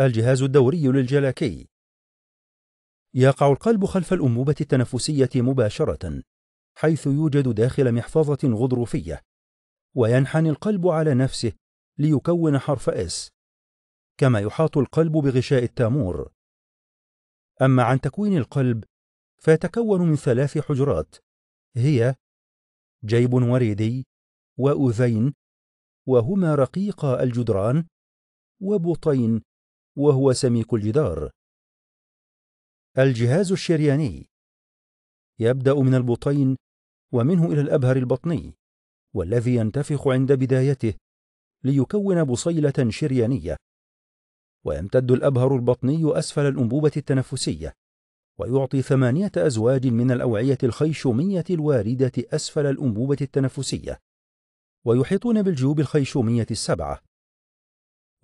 الجهاز الدوري للجلاكي يقع القلب خلف الأنبوبة التنفسية مباشرة حيث يوجد داخل محفظة غضروفية وينحني القلب على نفسه ليكون حرف S كما يحاط القلب بغشاء التامور أما عن تكوين القلب فيتكون من ثلاث حجرات هي جيب وريدي وأذين وهما رقيقا الجدران وبطين وهو سميك الجدار الجهاز الشرياني يبدأ من البطين ومنه إلى الأبهر البطني والذي ينتفخ عند بدايته ليكون بصيلة شريانية ويمتد الأبهر البطني أسفل الأنبوبة التنفسية ويعطي ثمانية أزواج من الأوعية الخيشومية الواردة أسفل الأنبوبة التنفسية ويحيطون بالجيوب الخيشومية السبعة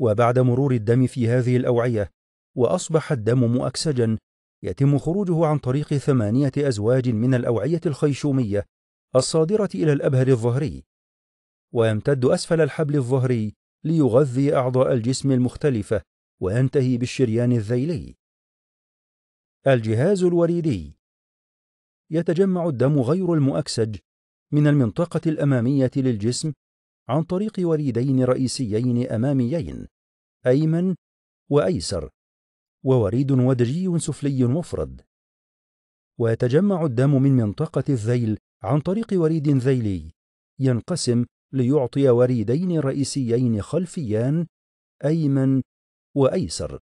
وبعد مرور الدم في هذه الأوعية وأصبح الدم مؤكسجا يتم خروجه عن طريق ثمانية أزواج من الأوعية الخيشومية الصادرة إلى الأبهر الظهري ويمتد أسفل الحبل الظهري ليغذي أعضاء الجسم المختلفة وينتهي بالشريان الذيلي الجهاز الوريدي يتجمع الدم غير المؤكسج من المنطقة الأمامية للجسم عن طريق وريدين رئيسيين أماميين أيمن وأيسر ووريد ودجي سفلي مفرد ويتجمع الدم من منطقة الذيل عن طريق وريد ذيلي ينقسم ليعطي وريدين رئيسيين خلفيان أيمن وأيسر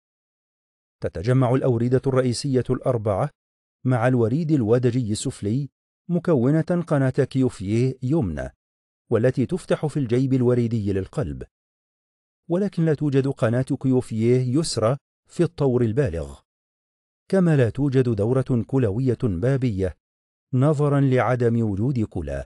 تتجمع الأوردة الرئيسية الأربعة مع الوريد الودجي السفلي مكونة قناة كيوفيه يمنى والتي تفتح في الجيب الوريدي للقلب ولكن لا توجد قناة كيوفيه يسرى في الطور البالغ كما لا توجد دورة كلوية بابية نظرا لعدم وجود كلى